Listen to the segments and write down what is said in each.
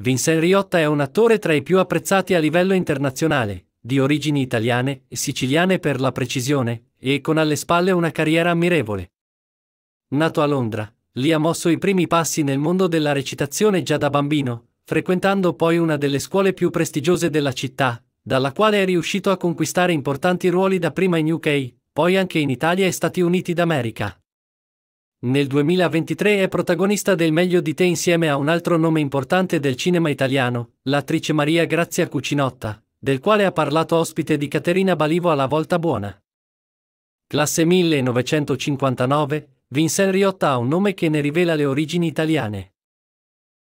Vincent Riotta è un attore tra i più apprezzati a livello internazionale, di origini italiane e siciliane per la precisione, e con alle spalle una carriera ammirevole. Nato a Londra, lì ha mosso i primi passi nel mondo della recitazione già da bambino, frequentando poi una delle scuole più prestigiose della città, dalla quale è riuscito a conquistare importanti ruoli dapprima in UK, poi anche in Italia e Stati Uniti d'America. Nel 2023 è protagonista del Meglio di te insieme a un altro nome importante del cinema italiano, l'attrice Maria Grazia Cucinotta, del quale ha parlato ospite di Caterina Balivo alla Volta Buona. Classe 1959, Vincent Riotta ha un nome che ne rivela le origini italiane.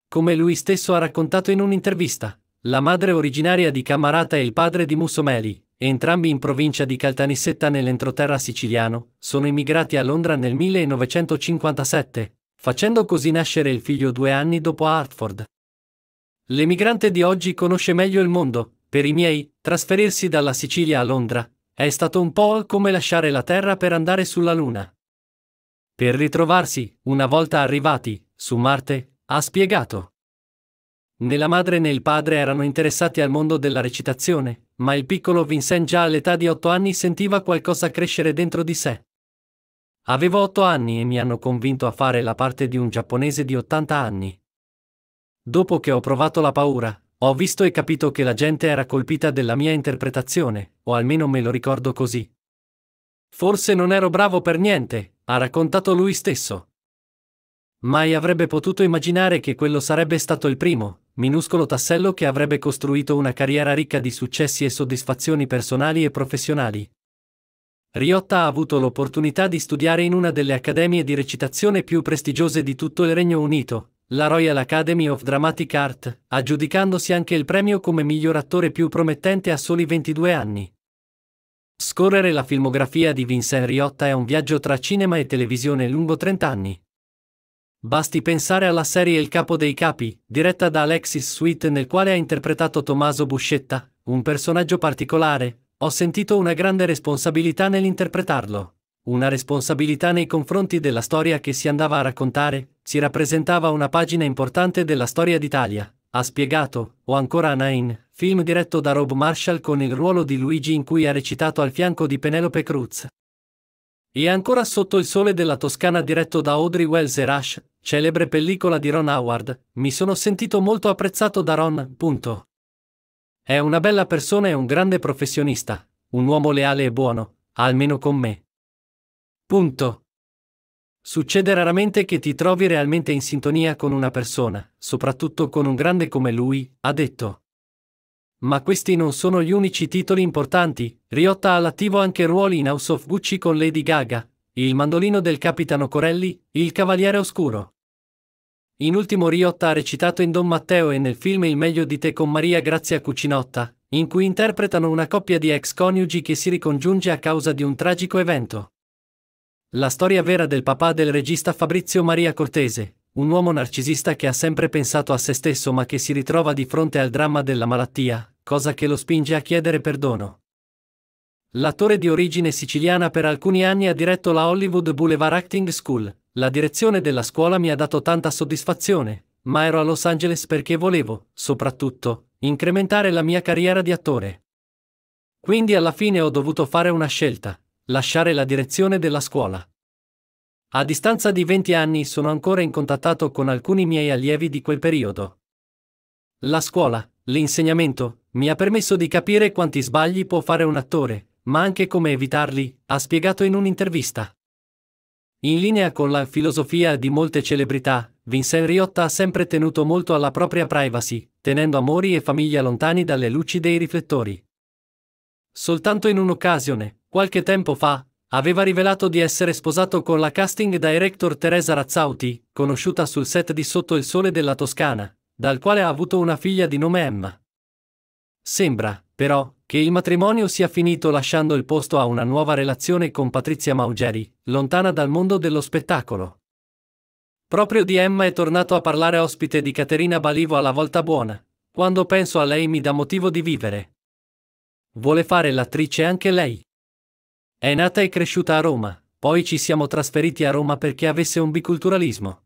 Come lui stesso ha raccontato in un'intervista, la madre originaria di Camarata e il padre di Mussomeli, entrambi in provincia di Caltanissetta nell'entroterra siciliano, sono immigrati a Londra nel 1957, facendo così nascere il figlio due anni dopo a Hartford. L'emigrante di oggi conosce meglio il mondo, per i miei, trasferirsi dalla Sicilia a Londra è stato un po' come lasciare la Terra per andare sulla Luna. Per ritrovarsi, una volta arrivati, su Marte, ha spiegato. Né la madre né il padre erano interessati al mondo della recitazione, ma il piccolo Vincent già all'età di otto anni sentiva qualcosa crescere dentro di sé. Avevo otto anni e mi hanno convinto a fare la parte di un giapponese di 80 anni. Dopo che ho provato la paura, ho visto e capito che la gente era colpita della mia interpretazione, o almeno me lo ricordo così. Forse non ero bravo per niente, ha raccontato lui stesso. Mai avrebbe potuto immaginare che quello sarebbe stato il primo, minuscolo tassello che avrebbe costruito una carriera ricca di successi e soddisfazioni personali e professionali. Riotta ha avuto l'opportunità di studiare in una delle accademie di recitazione più prestigiose di tutto il Regno Unito, la Royal Academy of Dramatic Art, aggiudicandosi anche il premio come miglior attore più promettente a soli 22 anni. Scorrere la filmografia di Vincent Riotta è un viaggio tra cinema e televisione lungo 30 anni. Basti pensare alla serie Il capo dei capi, diretta da Alexis Sweet nel quale ha interpretato Tommaso Buscetta, un personaggio particolare, ho sentito una grande responsabilità nell'interpretarlo. Una responsabilità nei confronti della storia che si andava a raccontare, si rappresentava una pagina importante della storia d'Italia, ha spiegato, o ancora Anain, film diretto da Rob Marshall con il ruolo di Luigi in cui ha recitato al fianco di Penelope Cruz. E ancora Sotto il sole della Toscana diretto da Audrey Wells e Rush, celebre pellicola di Ron Howard, mi sono sentito molto apprezzato da Ron, punto. È una bella persona e un grande professionista, un uomo leale e buono, almeno con me. Punto. Succede raramente che ti trovi realmente in sintonia con una persona, soprattutto con un grande come lui, ha detto. Ma questi non sono gli unici titoli importanti, Riotta ha all'attivo anche ruoli in House of Gucci con Lady Gaga, il mandolino del capitano Corelli, il cavaliere oscuro. In ultimo Riotta ha recitato in Don Matteo e nel film Il meglio di te con Maria Grazia Cucinotta, in cui interpretano una coppia di ex coniugi che si ricongiunge a causa di un tragico evento. La storia vera del papà del regista Fabrizio Maria Cortese, un uomo narcisista che ha sempre pensato a se stesso ma che si ritrova di fronte al dramma della malattia, cosa che lo spinge a chiedere perdono. L'attore di origine siciliana per alcuni anni ha diretto la Hollywood Boulevard Acting School. La direzione della scuola mi ha dato tanta soddisfazione, ma ero a Los Angeles perché volevo, soprattutto, incrementare la mia carriera di attore. Quindi alla fine ho dovuto fare una scelta, lasciare la direzione della scuola. A distanza di 20 anni sono ancora in contatto con alcuni miei allievi di quel periodo. La scuola, l'insegnamento, mi ha permesso di capire quanti sbagli può fare un attore, ma anche come evitarli, ha spiegato in un'intervista. In linea con la filosofia di molte celebrità, Vincent Riotta ha sempre tenuto molto alla propria privacy, tenendo amori e famiglia lontani dalle luci dei riflettori. Soltanto in un'occasione, qualche tempo fa, aveva rivelato di essere sposato con la casting director Teresa Razzauti, conosciuta sul set di Sotto il Sole della Toscana, dal quale ha avuto una figlia di nome Emma. Sembra, però, che il matrimonio sia finito lasciando il posto a una nuova relazione con Patrizia Maugeri, lontana dal mondo dello spettacolo. Proprio di Emma è tornato a parlare ospite di Caterina Balivo alla volta buona. Quando penso a lei mi dà motivo di vivere. Vuole fare l'attrice anche lei. È nata e cresciuta a Roma, poi ci siamo trasferiti a Roma perché avesse un biculturalismo.